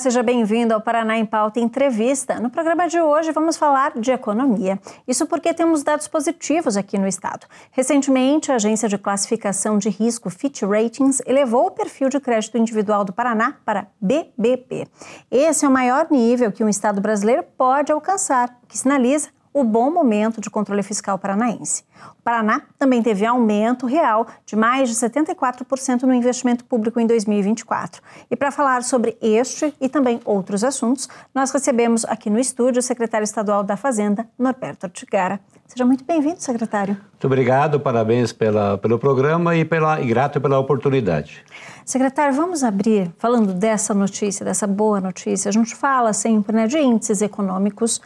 seja bem-vindo ao Paraná em Pauta Entrevista. No programa de hoje vamos falar de economia. Isso porque temos dados positivos aqui no estado. Recentemente, a agência de classificação de risco Fitch Ratings elevou o perfil de crédito individual do Paraná para BBP. Esse é o maior nível que um estado brasileiro pode alcançar, o que sinaliza o bom momento de controle fiscal paranaense. O Paraná também teve aumento real de mais de 74% no investimento público em 2024. E para falar sobre este e também outros assuntos, nós recebemos aqui no estúdio o secretário estadual da Fazenda, Norberto Ortigara. Seja muito bem-vindo, secretário. Muito obrigado, parabéns pela, pelo programa e, pela, e grato pela oportunidade. Secretário, vamos abrir falando dessa notícia, dessa boa notícia. A gente fala sempre né, de índices econômicos,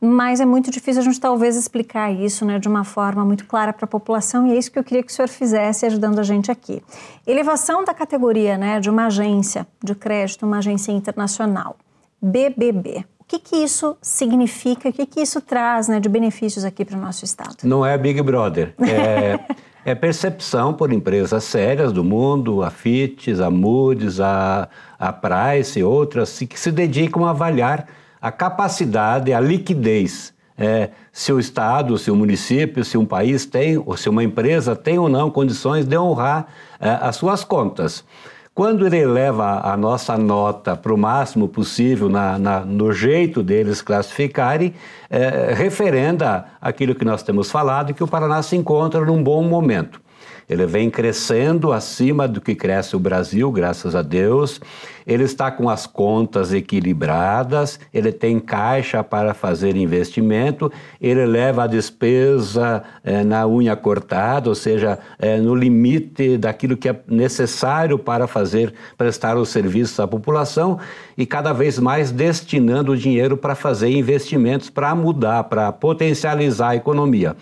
mas é muito difícil a gente talvez explicar isso né, de uma forma muito clara para a população e é isso que eu queria que o senhor fizesse ajudando a gente aqui. Elevação da categoria né, de uma agência de crédito, uma agência internacional, BBB que, que isso significa, o que, que isso traz né, de benefícios aqui para o nosso Estado? Não é Big Brother. É, é percepção por empresas sérias do mundo, a FITS, a Moody's, a, a Price e outras, que se dedicam a avaliar a capacidade, a liquidez. É, se o Estado, se o município, se um país tem, ou se uma empresa tem ou não condições de honrar é, as suas contas. Quando ele eleva a nossa nota para o máximo possível na, na, no jeito deles classificarem, é, referenda aquilo que nós temos falado, que o Paraná se encontra num bom momento. Ele vem crescendo acima do que cresce o Brasil, graças a Deus. Ele está com as contas equilibradas, ele tem caixa para fazer investimento, ele leva a despesa é, na unha cortada, ou seja, é, no limite daquilo que é necessário para fazer, prestar os serviços à população e cada vez mais destinando o dinheiro para fazer investimentos, para mudar, para potencializar a economia.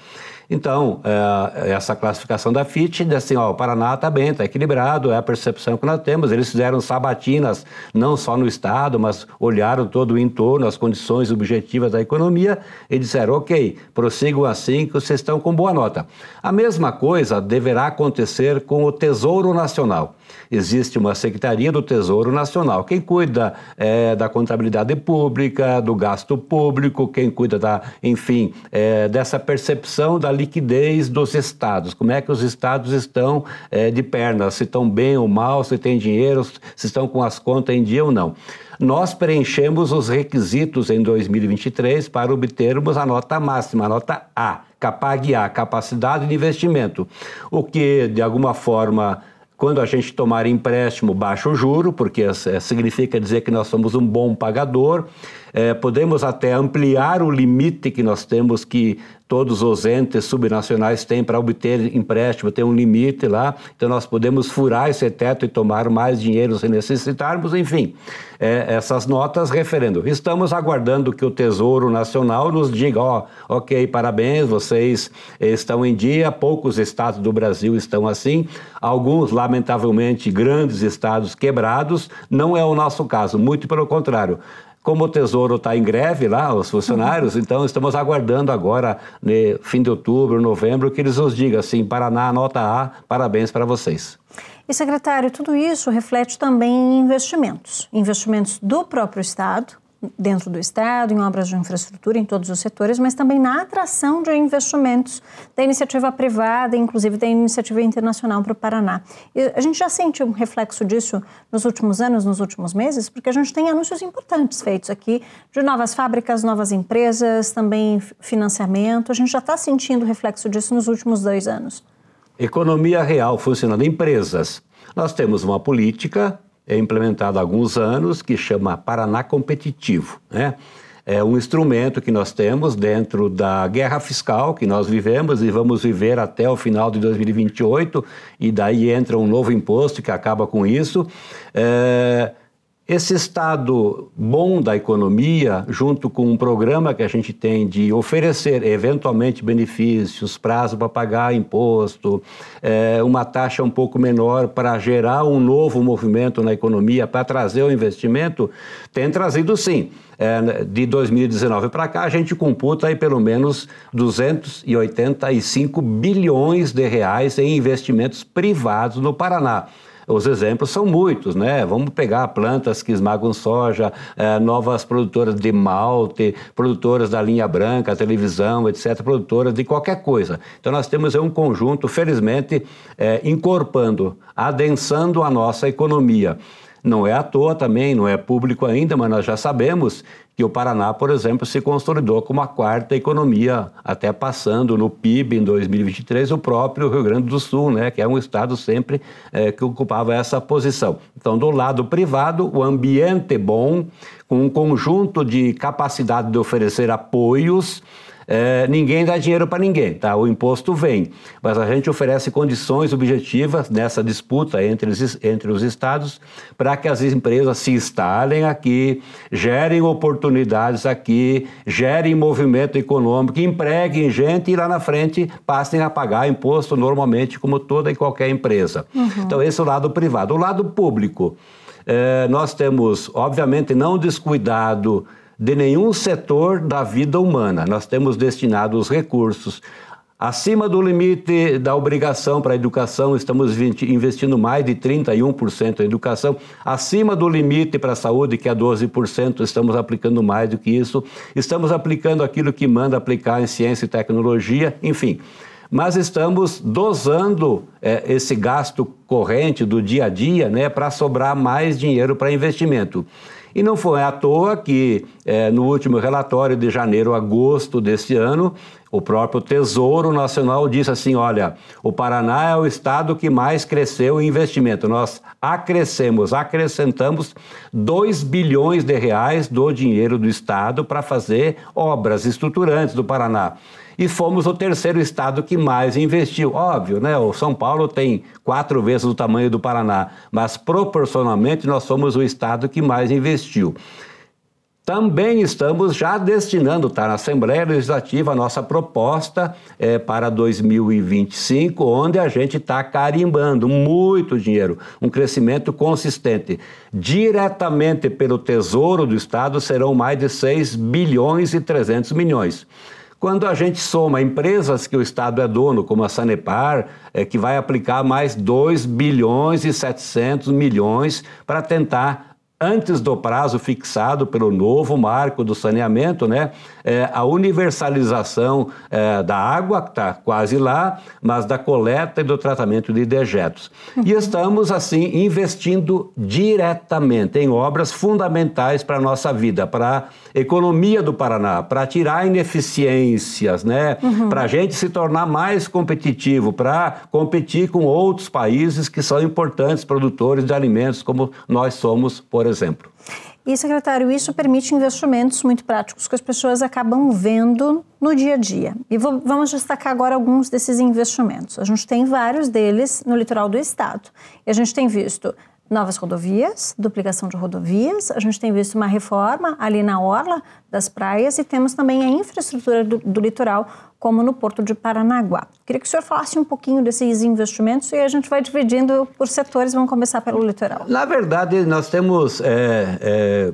Então, é, essa classificação da FIT diz assim, ó, o Paraná está bem, está equilibrado, é a percepção que nós temos. Eles fizeram sabatinas não só no Estado, mas olharam todo o entorno, as condições objetivas da economia e disseram, ok, prossigam assim que vocês estão com boa nota. A mesma coisa deverá acontecer com o Tesouro Nacional existe uma Secretaria do Tesouro Nacional. Quem cuida é, da contabilidade pública, do gasto público, quem cuida da, enfim, é, dessa percepção da liquidez dos estados. Como é que os estados estão é, de pernas, se estão bem ou mal, se têm dinheiro, se estão com as contas em dia ou não nós preenchemos os requisitos em 2023 para obtermos a nota máxima, a nota A, CAPAG A, capacidade de investimento, o que de alguma forma quando a gente tomar empréstimo, baixa o juro, porque é, é, significa dizer que nós somos um bom pagador. É, podemos até ampliar o limite que nós temos que todos os entes subnacionais têm para obter empréstimo, tem um limite lá, então nós podemos furar esse teto e tomar mais dinheiro se necessitarmos, enfim, é, essas notas referendo. Estamos aguardando que o Tesouro Nacional nos diga, ó, oh, ok, parabéns, vocês eh, estão em dia, poucos estados do Brasil estão assim, alguns, lamentavelmente, grandes estados quebrados, não é o nosso caso, muito pelo contrário. Como o Tesouro está em greve lá, os funcionários, uhum. então estamos aguardando agora, né, fim de outubro, novembro, que eles nos digam assim: Paraná, nota A, parabéns para vocês. E, secretário, tudo isso reflete também em investimentos investimentos do próprio Estado dentro do Estado, em obras de infraestrutura, em todos os setores, mas também na atração de investimentos da iniciativa privada, inclusive da iniciativa internacional para o Paraná. E a gente já sente um reflexo disso nos últimos anos, nos últimos meses, porque a gente tem anúncios importantes feitos aqui de novas fábricas, novas empresas, também financiamento. A gente já está sentindo o reflexo disso nos últimos dois anos. Economia real funcionando, empresas. Nós temos uma política é implementado há alguns anos, que chama Paraná Competitivo. Né? É um instrumento que nós temos dentro da guerra fiscal que nós vivemos e vamos viver até o final de 2028, e daí entra um novo imposto que acaba com isso. É esse estado bom da economia, junto com um programa que a gente tem de oferecer eventualmente benefícios, prazo para pagar imposto, é, uma taxa um pouco menor para gerar um novo movimento na economia, para trazer o investimento, tem trazido sim. É, de 2019 para cá, a gente computa aí pelo menos 285 bilhões de reais em investimentos privados no Paraná. Os exemplos são muitos, né? Vamos pegar plantas que esmagam soja, eh, novas produtoras de malte, produtoras da linha branca, televisão, etc., produtoras de qualquer coisa. Então nós temos um conjunto, felizmente, eh, incorporando, adensando a nossa economia. Não é à toa também, não é público ainda, mas nós já sabemos que o Paraná, por exemplo, se consolidou como a quarta economia, até passando no PIB em 2023 o próprio Rio Grande do Sul, né, que é um estado sempre é, que ocupava essa posição. Então, do lado privado, o ambiente bom, com um conjunto de capacidade de oferecer apoios é, ninguém dá dinheiro para ninguém, tá? O imposto vem, mas a gente oferece condições objetivas nessa disputa entre os, entre os estados para que as empresas se instalem aqui, gerem oportunidades aqui, gerem movimento econômico, empreguem gente e lá na frente passem a pagar imposto normalmente, como toda e qualquer empresa. Uhum. Então, esse é o lado privado. O lado público, é, nós temos, obviamente, não descuidado de nenhum setor da vida humana. Nós temos destinado os recursos Acima do limite da obrigação para a educação, estamos investindo mais de 31% em educação. Acima do limite para a saúde, que é 12%, estamos aplicando mais do que isso. Estamos aplicando aquilo que manda aplicar em ciência e tecnologia, enfim. Mas estamos dosando é, esse gasto corrente do dia a dia né, para sobrar mais dinheiro para investimento. E não foi à toa que, é, no último relatório de janeiro a agosto deste ano, o próprio Tesouro Nacional disse assim: olha, o Paraná é o estado que mais cresceu em investimento. Nós acrescemos, acrescentamos 2 bilhões de reais do dinheiro do estado para fazer obras estruturantes do Paraná e fomos o terceiro estado que mais investiu. Óbvio, né? O São Paulo tem quatro vezes o tamanho do Paraná, mas proporcionalmente nós somos o estado que mais investiu. Também estamos já destinando, está na Assembleia Legislativa, a nossa proposta é, para 2025, onde a gente está carimbando muito dinheiro, um crescimento consistente. Diretamente pelo Tesouro do Estado serão mais de 6 bilhões e 300 milhões. Quando a gente soma empresas que o Estado é dono, como a Sanepar, é, que vai aplicar mais 2 bilhões e 700 milhões para tentar antes do prazo fixado pelo novo marco do saneamento, né, é, a universalização é, da água, que está quase lá, mas da coleta e do tratamento de dejetos. E uhum. estamos, assim, investindo diretamente em obras fundamentais para a nossa vida, para a economia do Paraná, para tirar ineficiências, né? Uhum. para a gente se tornar mais competitivo, para competir com outros países que são importantes produtores de alimentos, como nós somos, por exemplo. E, secretário, isso permite investimentos muito práticos que as pessoas acabam vendo no dia a dia. E vou, vamos destacar agora alguns desses investimentos. A gente tem vários deles no litoral do estado. E a gente tem visto novas rodovias, duplicação de rodovias, a gente tem visto uma reforma ali na orla das praias e temos também a infraestrutura do, do litoral, como no Porto de Paranaguá. Queria que o senhor falasse um pouquinho desses investimentos e a gente vai dividindo por setores, vamos começar pelo litoral. Na verdade, nós temos é, é,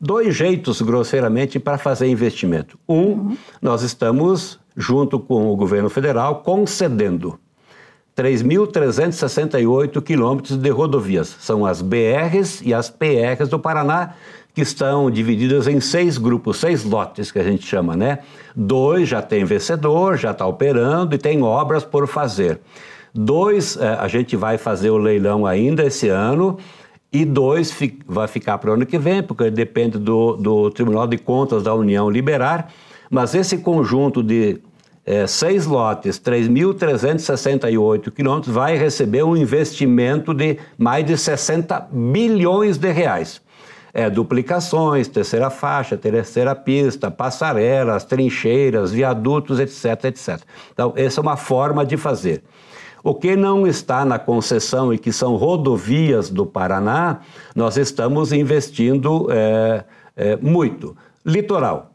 dois jeitos, grosseiramente, para fazer investimento. Um, uhum. nós estamos, junto com o governo federal, concedendo 3.368 quilômetros de rodovias. São as BRs e as PRs do Paraná, que estão divididas em seis grupos, seis lotes que a gente chama, né? Dois já tem vencedor, já está operando e tem obras por fazer. Dois, eh, a gente vai fazer o leilão ainda esse ano e dois vai ficar para o ano que vem, porque depende do, do Tribunal de Contas da União liberar. Mas esse conjunto de é, seis lotes, 3.368 quilômetros, vai receber um investimento de mais de 60 bilhões de reais. É, duplicações, terceira faixa, terceira pista, passarelas, trincheiras, viadutos, etc, etc. Então, essa é uma forma de fazer. O que não está na concessão e que são rodovias do Paraná, nós estamos investindo é, é, muito. Litoral,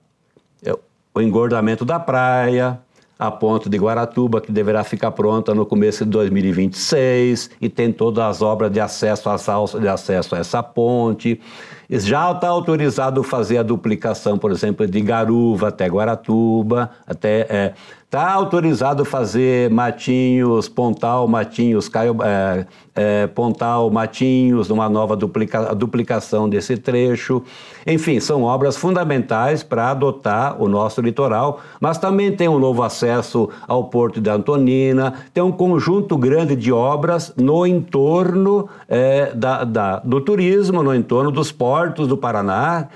é, o engordamento da praia, a ponte de Guaratuba, que deverá ficar pronta no começo de 2026, e tem todas as obras de acesso às alças, de acesso a essa ponte já está autorizado fazer a duplicação, por exemplo, de Garuva até Guaratuba, até está é, autorizado fazer Matinhos, Pontal, Matinhos, Caio, é, é, Pontal, Matinhos, uma nova duplica, duplicação desse trecho. Enfim, são obras fundamentais para adotar o nosso litoral, mas também tem um novo acesso ao Porto de Antonina, tem um conjunto grande de obras no entorno é, da, da, do turismo, no entorno dos portos portos do Paraná,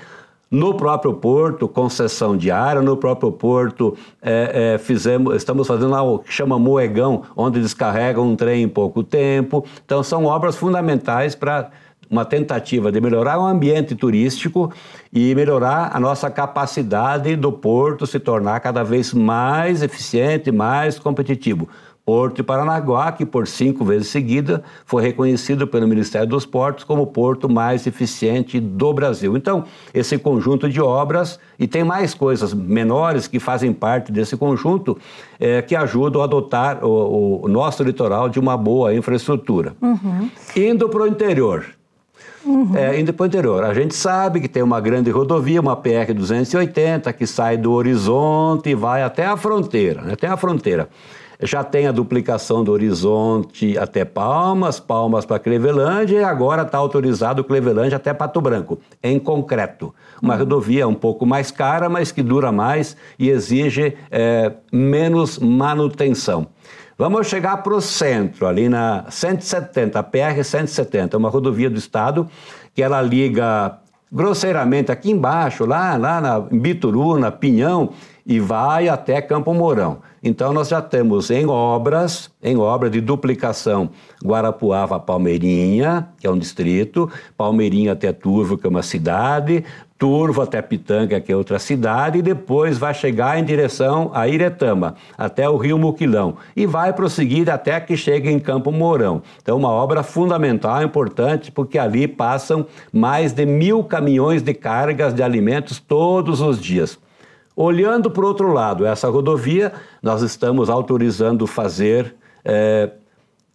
no próprio porto, concessão de área, no próprio porto, é, é, fizemos, estamos fazendo lá o que chama Moegão, onde descarregam um trem em pouco tempo. Então, são obras fundamentais para uma tentativa de melhorar o ambiente turístico e melhorar a nossa capacidade do porto se tornar cada vez mais eficiente, mais competitivo. Porto de Paranaguá, que por cinco vezes seguida foi reconhecido pelo Ministério dos Portos como o porto mais eficiente do Brasil. Então, esse conjunto de obras, e tem mais coisas menores que fazem parte desse conjunto, é, que ajudam a dotar o, o, nosso litoral de uma boa infraestrutura. Uhum. Indo para o interior, Uhum. É, indo para o interior. A gente sabe que tem uma grande rodovia, uma PR-280, que sai do horizonte e vai até a fronteira, né? até a fronteira já tem a duplicação do horizonte até Palmas, Palmas para Clevelândia e agora está autorizado Clevelândia até Pato Branco, em concreto. Uma hum. rodovia um pouco mais cara, mas que dura mais e exige é, menos manutenção. Vamos chegar para o centro, ali na 170, a PR-170, uma rodovia do estado que ela liga grosseiramente aqui embaixo, lá, lá na Bituruna, Pinhão, e vai até Campo Mourão. Então nós já temos em obras, em obra de duplicação, Guarapuava Palmeirinha, que é um distrito, Palmeirinha até Turvo, que é uma cidade, Turvo até Pitanga, que é outra cidade, e depois vai chegar em direção a Iretama, até o Rio Muquilão, e vai prosseguir até que chegue em Campo Mourão. Então, uma obra fundamental, importante, porque ali passam mais de mil caminhões de cargas de alimentos todos os dias. Olhando para o outro lado, essa rodovia, nós estamos autorizando fazer é,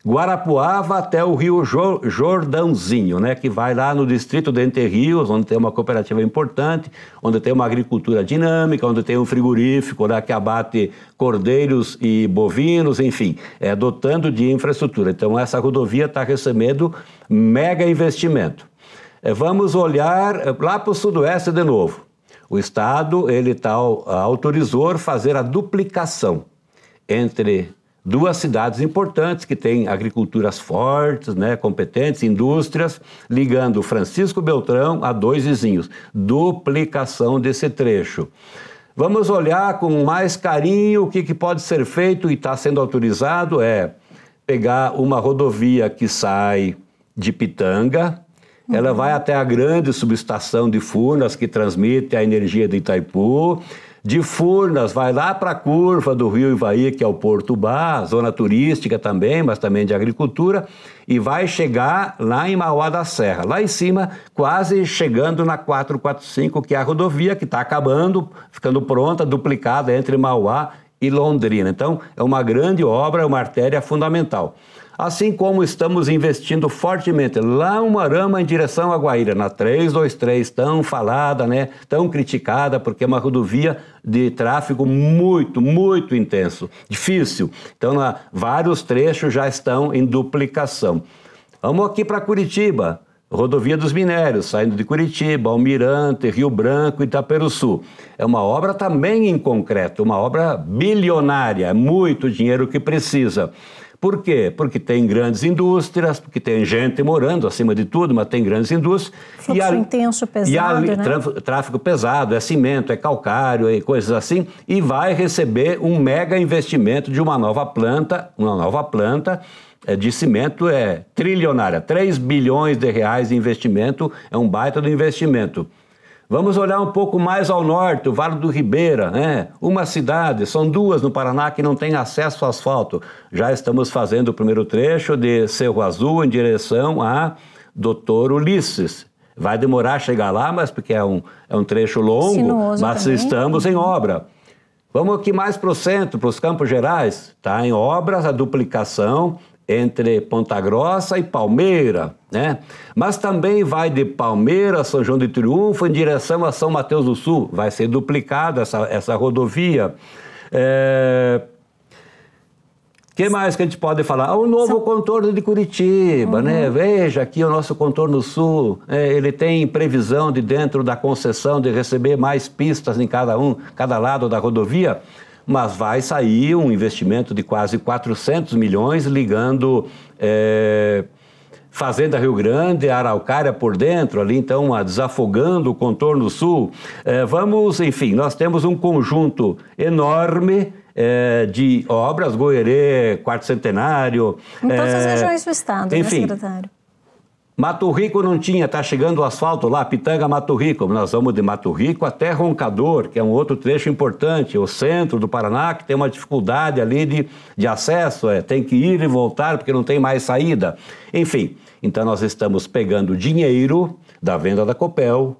Guarapuava até o Rio Jordãozinho, né, que vai lá no distrito de Entre Rios, onde tem uma cooperativa importante, onde tem uma agricultura dinâmica, onde tem um frigorífico né, que abate cordeiros e bovinos, enfim, é, dotando de infraestrutura. Então, essa rodovia está recebendo mega investimento. É, vamos olhar é, lá para o sudoeste de novo. O Estado ele tal, tá autorizou fazer a duplicação entre duas cidades importantes que têm agriculturas fortes, né, competentes, indústrias, ligando Francisco Beltrão a dois vizinhos. Duplicação desse trecho. Vamos olhar com mais carinho o que, que pode ser feito e está sendo autorizado é pegar uma rodovia que sai de Pitanga, ela vai até a grande subestação de Furnas, que transmite a energia de Itaipu. De Furnas, vai lá para a curva do Rio Ivaí, que é o Porto Bar, zona turística também, mas também de agricultura, e vai chegar lá em Mauá da Serra, lá em cima, quase chegando na 445, que é a rodovia que está acabando, ficando pronta, duplicada entre Mauá e Londrina. Então, é uma grande obra, é uma artéria fundamental. Assim como estamos investindo fortemente lá em Umarama em direção à Guaíra, na 323, tão falada, né? tão criticada, porque é uma rodovia de tráfego muito, muito intenso, difícil. Então, na, vários trechos já estão em duplicação. Vamos aqui para Curitiba. Rodovia dos Minérios, saindo de Curitiba, Almirante, Rio Branco e Itaperuçu. É uma obra também em concreto, uma obra bilionária, é muito dinheiro que precisa. Por quê? Porque tem grandes indústrias, porque tem gente morando acima de tudo, mas tem grandes indústrias. Fluxo e a, intenso, pesado, e a, né? Tráfego pesado, é cimento, é calcário e é coisas assim. E vai receber um mega investimento de uma nova planta, uma nova planta é, de cimento é trilionária. 3 bilhões de reais de investimento é um baita do investimento. Vamos olhar um pouco mais ao norte, o Vale do Ribeira, né? uma cidade, são duas no Paraná que não tem acesso ao asfalto. Já estamos fazendo o primeiro trecho de Cerro Azul em direção a Doutor Ulisses. Vai demorar chegar lá, mas porque é um, é um trecho longo, Sinuoso mas também. estamos em obra. Vamos aqui mais para o centro, para os Campos Gerais. Está em obras a duplicação entre Ponta Grossa e Palmeira, né? Mas também vai de Palmeira, São João de Triunfo, em direção a São Mateus do Sul. Vai ser duplicada essa, essa rodovia. É... que mais que a gente pode falar? O novo São... contorno de Curitiba, né? uhum. né? Veja aqui o nosso contorno sul. É, ele tem previsão de dentro da concessão de receber mais pistas em cada um, cada lado da rodovia mas vai sair um investimento de quase 400 milhões ligando é, Fazenda Rio Grande, Araucária por dentro, ali então desafogando o contorno sul. É, vamos, enfim, nós temos um conjunto enorme é, de obras, Goerê, Quarto Centenário. Em todas as regiões do estado, né, enfim, né, secretário? Mato Rico não tinha, tá chegando o asfalto lá, Pitanga Mato Rico. Nós vamos de Mato Rico até Roncador, que é um outro trecho importante, o centro do Paraná, que tem uma dificuldade ali de, de acesso, é, tem que ir e voltar porque não tem mais saída. Enfim, então nós estamos pegando dinheiro da venda da Copel,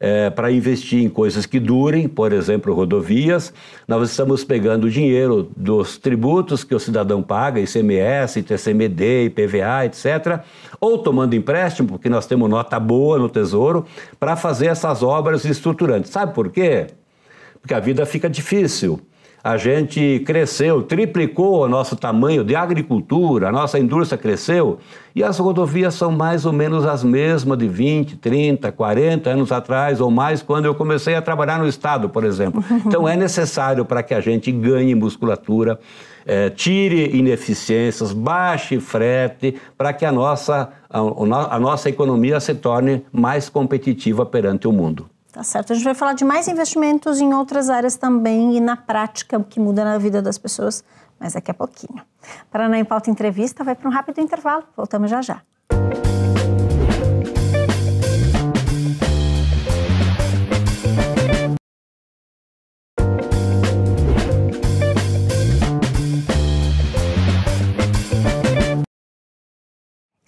é, para investir em coisas que durem, por exemplo, rodovias. Nós estamos pegando o dinheiro dos tributos que o cidadão paga, ICMS, TCMD, IPVA, etc., ou tomando empréstimo, porque nós temos nota boa no Tesouro, para fazer essas obras estruturantes. Sabe por quê? Porque a vida fica difícil a gente cresceu, triplicou o nosso tamanho de agricultura, a nossa indústria cresceu e as rodovias são mais ou menos as mesmas de 20, 30, 40 anos atrás ou mais, quando eu comecei a trabalhar no Estado, por exemplo. Então é necessário para que a gente ganhe musculatura, é, tire ineficiências, baixe frete, para que a nossa, a, a nossa economia se torne mais competitiva perante o mundo. Tá certo. A gente vai falar de mais investimentos em outras áreas também e na prática, o que muda na vida das pessoas, mas daqui a pouquinho. Paraná em Pauta Entrevista vai para um rápido intervalo. Voltamos já já.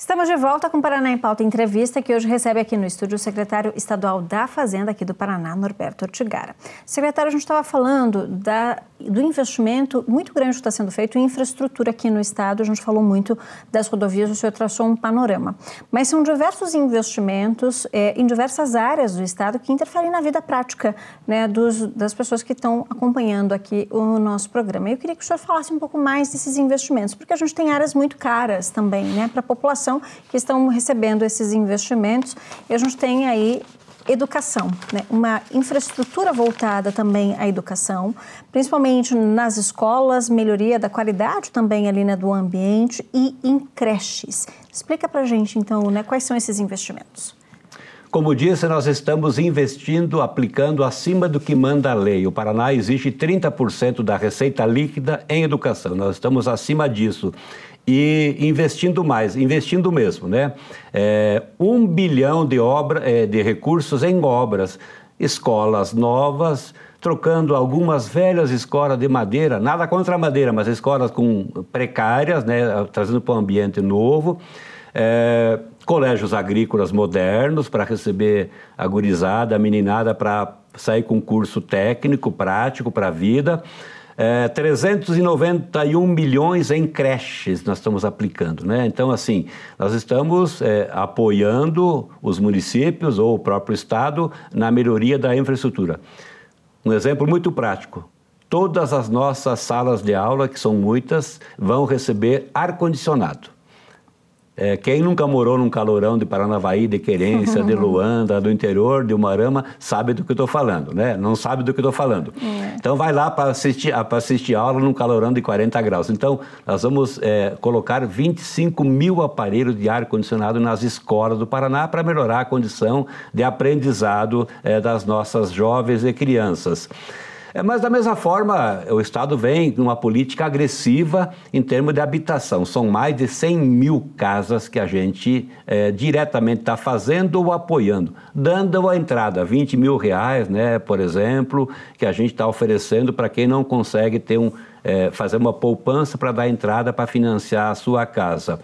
Estamos de volta com Paraná em Pauta Entrevista, que hoje recebe aqui no estúdio o secretário estadual da Fazenda aqui do Paraná, Norberto Ortigara. Secretário, a gente estava falando da, do investimento muito grande que está sendo feito em infraestrutura aqui no estado, a gente falou muito das rodovias, o senhor traçou um panorama. Mas são diversos investimentos é, em diversas áreas do estado que interferem na vida prática né, dos, das pessoas que estão acompanhando aqui o nosso programa. Eu queria que o senhor falasse um pouco mais desses investimentos, porque a gente tem áreas muito caras também né, para a população educação que estão recebendo esses investimentos. E a gente tem aí educação, né? uma infraestrutura voltada também à educação, principalmente nas escolas, melhoria da qualidade também ali né, do ambiente e em creches. Explica para a gente então, né, quais são esses investimentos? Como disse, nós estamos investindo, aplicando acima do que manda a lei. O Paraná exige 30% da receita líquida em educação. Nós estamos acima disso e investindo mais, investindo mesmo, né? É, um bilhão de, obra, é, de recursos em obras, escolas novas, trocando algumas velhas escolas de madeira, nada contra a madeira, mas escolas com precárias, né? Trazendo para um ambiente novo. É, colégios agrícolas modernos para receber a gurizada, a meninada para sair com curso técnico, prático para a vida. É, 391 milhões em creches nós estamos aplicando, né? Então, assim, nós estamos é, apoiando os municípios ou o próprio Estado na melhoria da infraestrutura. Um exemplo muito prático. Todas as nossas salas de aula, que são muitas, vão receber ar-condicionado. É, quem nunca morou num calorão de Paranavaí, de Querência, de Luanda, do interior, de Umarama, sabe do que eu estou falando, né? Não sabe do que eu estou falando. É. Então vai lá para assistir, assistir aula num calorão de 40 graus. Então nós vamos é, colocar 25 mil aparelhos de ar-condicionado nas escolas do Paraná para melhorar a condição de aprendizado é, das nossas jovens e crianças. É, mas, da mesma forma, o Estado vem numa política agressiva em termos de habitação. São mais de 100 mil casas que a gente é, diretamente está fazendo ou apoiando, dando a entrada, 20 mil reais, né, por exemplo, que a gente está oferecendo para quem não consegue ter um é, fazer uma poupança para dar entrada para financiar a sua casa.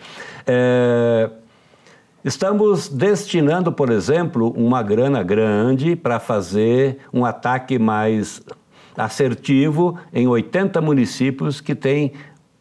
É, estamos destinando, por exemplo, uma grana grande para fazer um ataque mais assertivo em 80 municípios que têm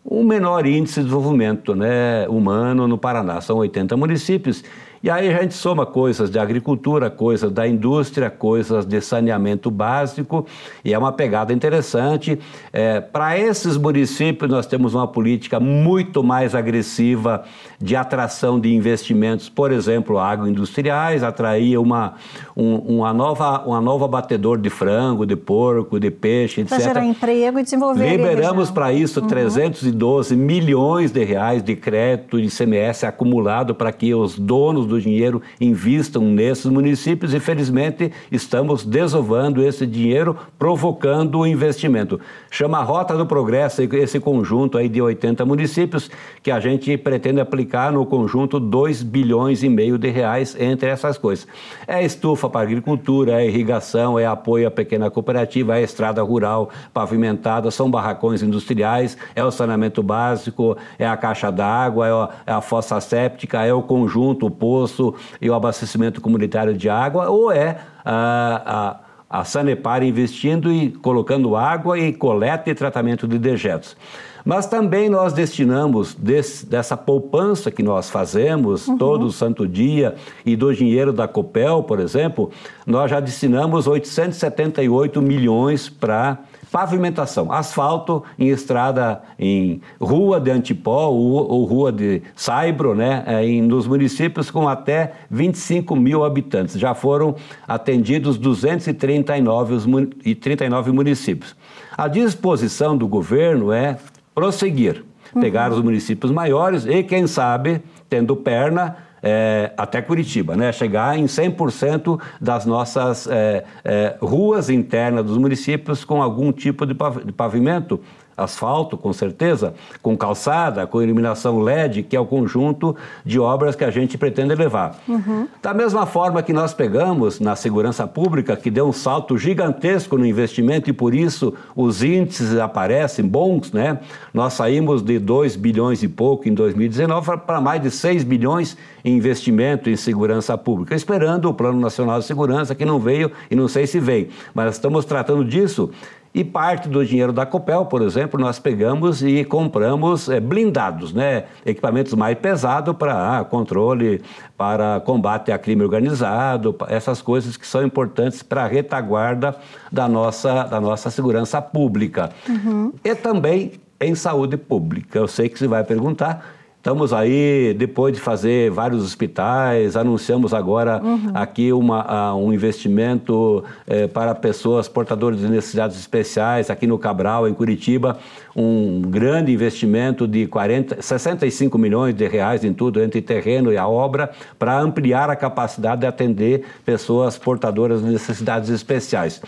o menor índice de desenvolvimento né, humano no Paraná. São 80 municípios e aí a gente soma coisas de agricultura, coisas da indústria, coisas de saneamento básico, e é uma pegada interessante. É, Para esses municípios, nós temos uma política muito mais agressiva de atração de investimentos, por exemplo, agroindustriais, atrair uma, um, uma, nova, uma nova batedor de frango, de porco, de peixe, etc. Para gerar emprego e desenvolver Liberamos para isso uhum. 312 milhões de reais de crédito de ICMS acumulado para que os donos do dinheiro invistam nesses municípios e, felizmente, estamos desovando esse dinheiro, provocando o investimento. Chama a Rota do Progresso esse conjunto aí de 80 municípios que a gente pretende aplicar no conjunto 2 bilhões e meio de reais entre essas coisas. É estufa para agricultura, é irrigação, é apoio à pequena cooperativa, é estrada rural pavimentada, são barracões industriais, é o saneamento básico, é a caixa d'água, é, é a fossa séptica, é o conjunto, o poço, esgoto e o abastecimento comunitário de água, ou é a, ah, a, a Sanepar investindo e colocando água e coleta e tratamento de dejetos. Mas também nós destinamos desse, dessa poupança que nós fazemos uhum. todo santo dia e do dinheiro da Copel, por exemplo, nós já destinamos 878 milhões para Pavimentação, asfalto em estrada, em rua de Antipó ou, ou rua de Saibro, né, é, em, nos municípios com até 25 mil habitantes. Já foram atendidos 239 os, mun 39 municípios. A disposição do governo é prosseguir, uhum. pegar os municípios maiores e, quem sabe, tendo perna, é, até Curitiba, né? chegar em 100% das nossas é, é, ruas internas dos municípios com algum tipo de pavimento asfalto, com certeza, com calçada, com iluminação LED, que é o conjunto de obras que a gente pretende levar. Uhum. Da mesma forma que nós pegamos na segurança pública, que deu um salto gigantesco no investimento e por isso os índices aparecem bons, né? Nós saímos de 2 bilhões e pouco em 2019 para mais de 6 bilhões em investimento em segurança pública, esperando o Plano Nacional de Segurança, que não veio e não sei se vem. Mas estamos tratando disso e parte do dinheiro da Copel, por exemplo, nós pegamos e compramos eh, blindados, né? equipamentos mais pesados para ah, controle, para combate a crime organizado, essas coisas que são importantes para a retaguarda da nossa, da nossa segurança pública. Uhum. E também em saúde pública. Eu sei que você vai perguntar, Estamos aí, depois de fazer vários hospitais, anunciamos agora uhum. aqui uma, um investimento é, para pessoas portadoras de necessidades especiais, aqui no Cabral, em Curitiba, um grande investimento de 40, 65 milhões de reais em tudo, entre terreno e a obra, para ampliar a capacidade de atender pessoas portadoras de necessidades especiais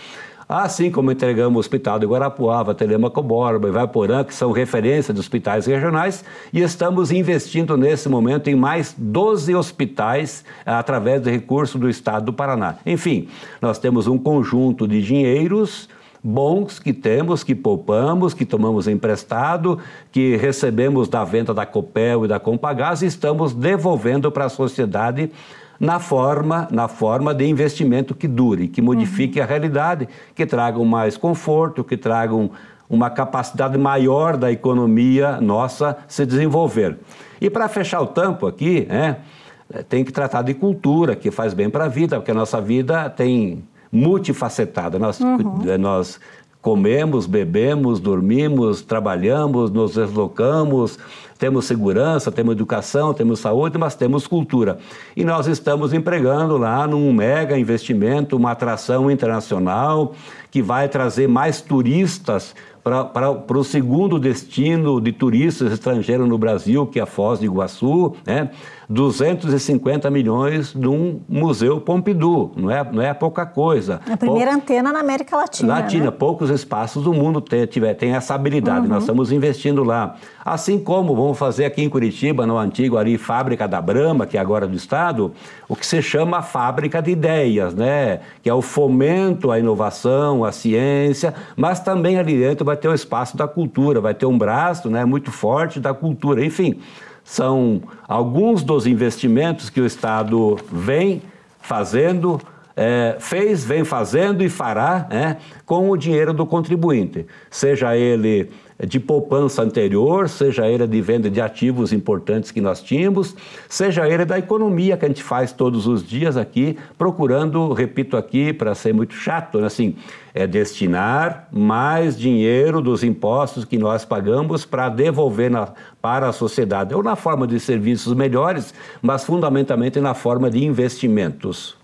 assim como entregamos o Hospital de Guarapuava, Telemaco Borba, Ivaporã, que são referência de hospitais regionais, e estamos investindo nesse momento em mais 12 hospitais eh, através de recursos do Estado do Paraná. Enfim, nós temos um conjunto de dinheiros bons que temos, que poupamos, que tomamos emprestado, que recebemos da venda da Copel e da Compagás e estamos devolvendo para a sociedade na forma, na forma de investimento que dure, que modifique uhum. a realidade, que tragam mais conforto, que tragam uma capacidade maior da economia nossa se desenvolver. E para fechar o tampo aqui, é, tem que tratar de cultura, que faz bem para a vida, porque a nossa vida tem multifacetada. Nós, uhum. É, nós comemos, bebemos, dormimos, trabalhamos, nos deslocamos, temos segurança, temos educação, temos saúde, mas temos cultura. E nós estamos empregando lá num mega investimento, uma atração internacional que vai trazer mais turistas para o segundo destino de turistas estrangeiros no Brasil, que é a Foz do Iguaçu, né? 250 milhões de um museu Pompidou. Não é, não é pouca coisa. A primeira Pou... antena na América Latina. Latina, né? poucos espaços do mundo têm tem essa habilidade. Uhum. Nós estamos investindo lá. Assim como vamos fazer aqui em Curitiba, no antigo ali fábrica da Brama que é agora do Estado, o que se chama fábrica de ideias, né? Que é o fomento à inovação, à ciência, mas também ali dentro vai ter o espaço da cultura, vai ter um braço, né, muito forte da cultura. Enfim, são alguns dos investimentos que o Estado vem fazendo é, fez, vem fazendo e fará né, com o dinheiro do contribuinte, seja ele de poupança anterior, seja ele de venda de ativos importantes que nós tínhamos, seja ele da economia que a gente faz todos os dias aqui, procurando, repito aqui, para ser muito chato, né, assim, é destinar mais dinheiro dos impostos que nós pagamos para devolver na, para a sociedade, ou na forma de serviços melhores, mas fundamentalmente na forma de investimentos.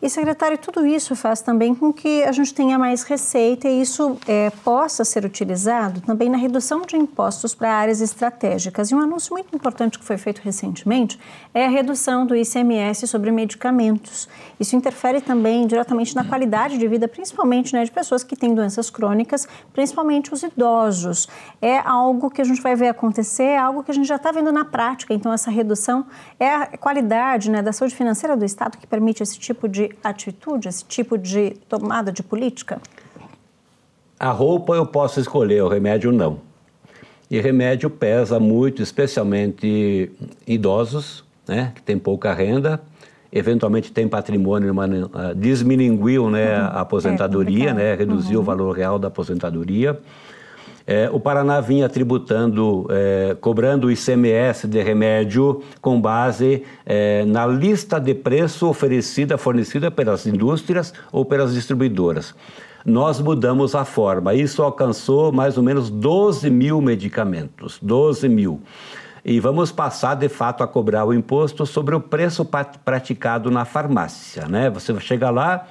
E, secretário, tudo isso faz também com que a gente tenha mais receita e isso é, possa ser utilizado também na redução de impostos para áreas estratégicas. E um anúncio muito importante que foi feito recentemente é a redução do ICMS sobre medicamentos. Isso interfere também diretamente na qualidade de vida, principalmente né, de pessoas que têm doenças crônicas, principalmente os idosos. É algo que a gente vai ver acontecer, é algo que a gente já está vendo na prática. Então, essa redução é a qualidade né, da saúde financeira do Estado que permite esse tipo de atitude, esse tipo de tomada de política? A roupa eu posso escolher, o remédio não. E remédio pesa muito, especialmente idosos, né, que têm pouca renda, eventualmente têm patrimônio, ah, desmininguiu né, uhum. a aposentadoria, é né, reduziu uhum. o valor real da aposentadoria. É, o Paraná vinha tributando, é, cobrando o ICMS de remédio com base é, na lista de preço oferecida, fornecida pelas indústrias ou pelas distribuidoras. Nós mudamos a forma. Isso alcançou mais ou menos 12 mil medicamentos. 12 mil e vamos passar de fato a cobrar o imposto sobre o preço praticado na farmácia, né? Você chega lá,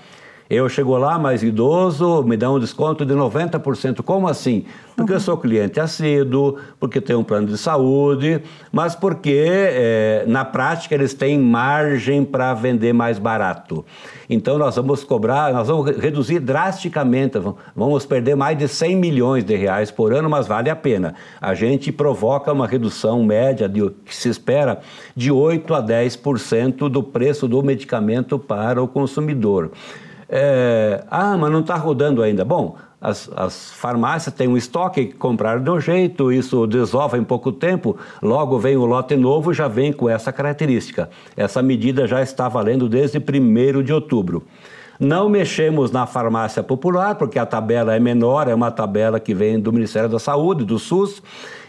eu chego lá mais idoso, me dá um desconto de 90%. Como assim? Porque uhum. eu sou cliente assíduo, porque tenho um plano de saúde, mas porque é, na prática eles têm margem para vender mais barato. Então nós vamos cobrar, nós vamos reduzir drasticamente, vamos perder mais de 100 milhões de reais por ano, mas vale a pena. A gente provoca uma redução média de, que se espera de 8 a 10% do preço do medicamento para o consumidor. É, ah, mas não está rodando ainda. Bom, as, as, farmácias têm um estoque que compraram de um jeito, isso desova em pouco tempo, logo vem o lote novo já vem com essa característica. Essa medida já está valendo desde 1 de outubro. Não mexemos na farmácia popular, porque a tabela é menor, é uma tabela que vem do Ministério da Saúde, do SUS,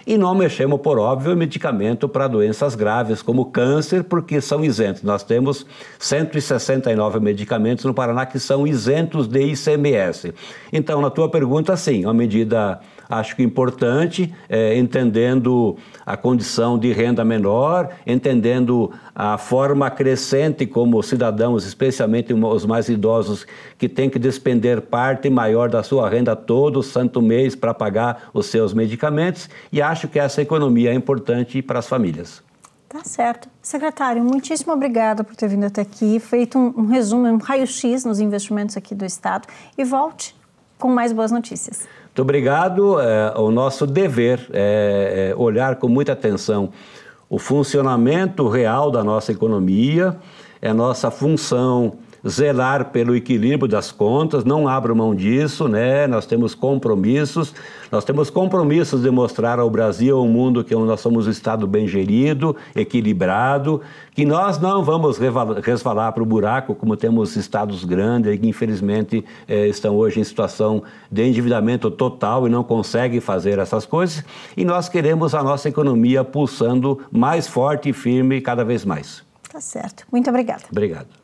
e não mexemos, por óbvio, medicamento para doenças graves, como câncer, porque são isentos. Nós temos 169 medicamentos no Paraná que são isentos de ICMS. Então, na tua pergunta, sim, uma medida acho que importante, é, entendendo a condição de renda menor, entendendo a forma crescente como cidadãos, especialmente os mais idosos, que têm que despender parte maior da sua renda todo santo mês para pagar os seus medicamentos, e acho acho que essa economia é importante para as famílias. Tá certo. Secretário, muitíssimo obrigada por ter vindo até aqui, feito um, um resumo, um raio-x nos investimentos aqui do Estado e volte com mais boas notícias. Muito obrigado. É, o nosso dever é, é olhar com muita atenção o funcionamento real da nossa economia, é nossa função zelar pelo equilíbrio das contas, não abro mão disso, né? Nós temos compromissos, nós temos compromissos de mostrar ao Brasil, ao mundo, que nós somos um Estado bem gerido, equilibrado, que nós não vamos resvalar para o buraco como temos estados grandes que infelizmente eh, estão hoje em situação de endividamento total e não conseguem fazer essas coisas. E nós queremos a nossa economia pulsando mais forte e firme cada vez mais. Tá certo. Muito obrigada. Obrigado.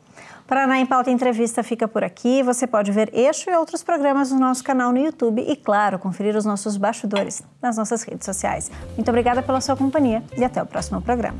Paraná em Pauta Entrevista fica por aqui. Você pode ver este e outros programas no nosso canal no YouTube e, claro, conferir os nossos bastidores nas nossas redes sociais. Muito obrigada pela sua companhia e até o próximo programa.